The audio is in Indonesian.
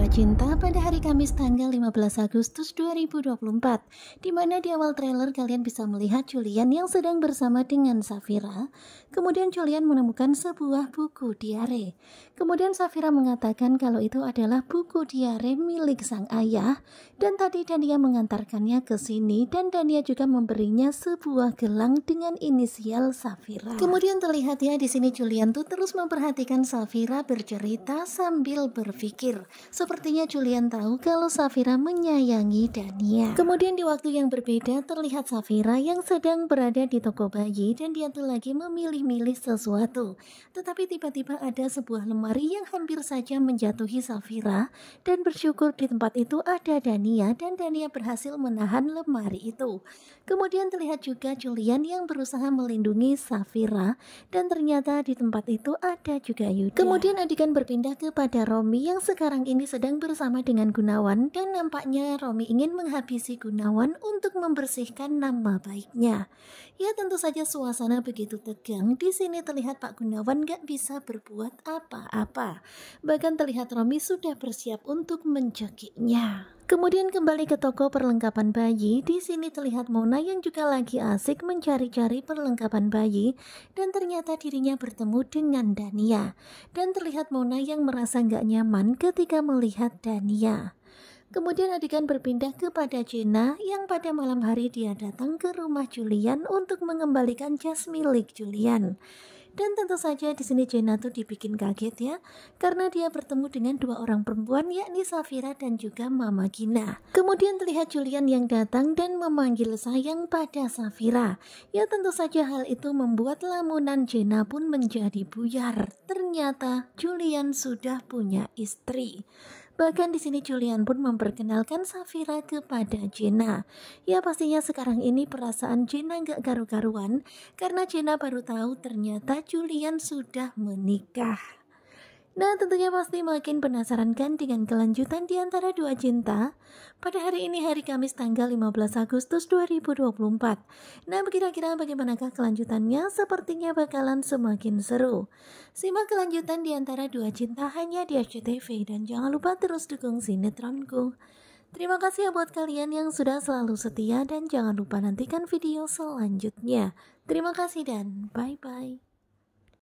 Dua Cinta pada hari Kamis tanggal 15 Agustus 2024, di mana di awal trailer kalian bisa melihat Julian yang sedang bersama dengan Safira. Kemudian Julian menemukan sebuah buku diare. Kemudian Safira mengatakan kalau itu adalah buku diare milik sang ayah dan tadi Dania mengantarkannya ke sini dan Dania juga memberinya sebuah gelang dengan inisial Safira. Kemudian terlihat ya di sini Julian tuh terus memperhatikan Safira bercerita sambil berpikir. Sepertinya Julian tahu kalau Safira menyayangi Dania. Kemudian di waktu yang berbeda terlihat Safira yang sedang berada di toko bayi dan dia tuh lagi memilih-milih sesuatu. Tetapi tiba-tiba ada sebuah lemari yang hampir saja menjatuhi Safira dan bersyukur di tempat itu ada Dania dan Dania berhasil menahan lemari itu. Kemudian terlihat juga Julian yang berusaha melindungi Safira dan ternyata di tempat itu ada juga Yuda. Kemudian adegan berpindah kepada Romi yang sekarang ini sedang sedang bersama dengan Gunawan dan nampaknya Romi ingin menghabisi Gunawan untuk membersihkan nama baiknya. Ya tentu saja suasana begitu tegang. Di sini terlihat Pak Gunawan gak bisa berbuat apa-apa. Bahkan terlihat Romi sudah bersiap untuk mencekinya. Kemudian kembali ke toko perlengkapan bayi. Di sini terlihat Mona yang juga lagi asik mencari-cari perlengkapan bayi dan ternyata dirinya bertemu dengan Dania. Dan terlihat Mona yang merasa nggak nyaman ketika melihat Dania. Kemudian adegan berpindah kepada Jenna yang pada malam hari dia datang ke rumah Julian untuk mengembalikan jas milik Julian. Dan tentu saja di sini Jenna tuh dibikin kaget ya, karena dia bertemu dengan dua orang perempuan yakni Safira dan juga Mama Gina. Kemudian terlihat Julian yang datang dan memanggil sayang pada Safira. Ya tentu saja hal itu membuat lamunan Jenna pun menjadi buyar. Ternyata Julian sudah punya istri. Bahkan di sini Julian pun memperkenalkan Safira kepada Jenna. Ya pastinya sekarang ini perasaan Jenna gak garu-garuan karena Jenna baru tahu ternyata Julian sudah menikah. Nah tentunya pasti makin penasaran kan dengan kelanjutan di antara dua cinta? Pada hari ini hari Kamis tanggal 15 Agustus 2024. Nah kira-kira bagaimanakah kelanjutannya? Sepertinya bakalan semakin seru. Simak kelanjutan di antara dua cinta hanya di SCTV dan jangan lupa terus dukung sinetronku. Terima kasih ya buat kalian yang sudah selalu setia dan jangan lupa nantikan video selanjutnya. Terima kasih dan bye-bye.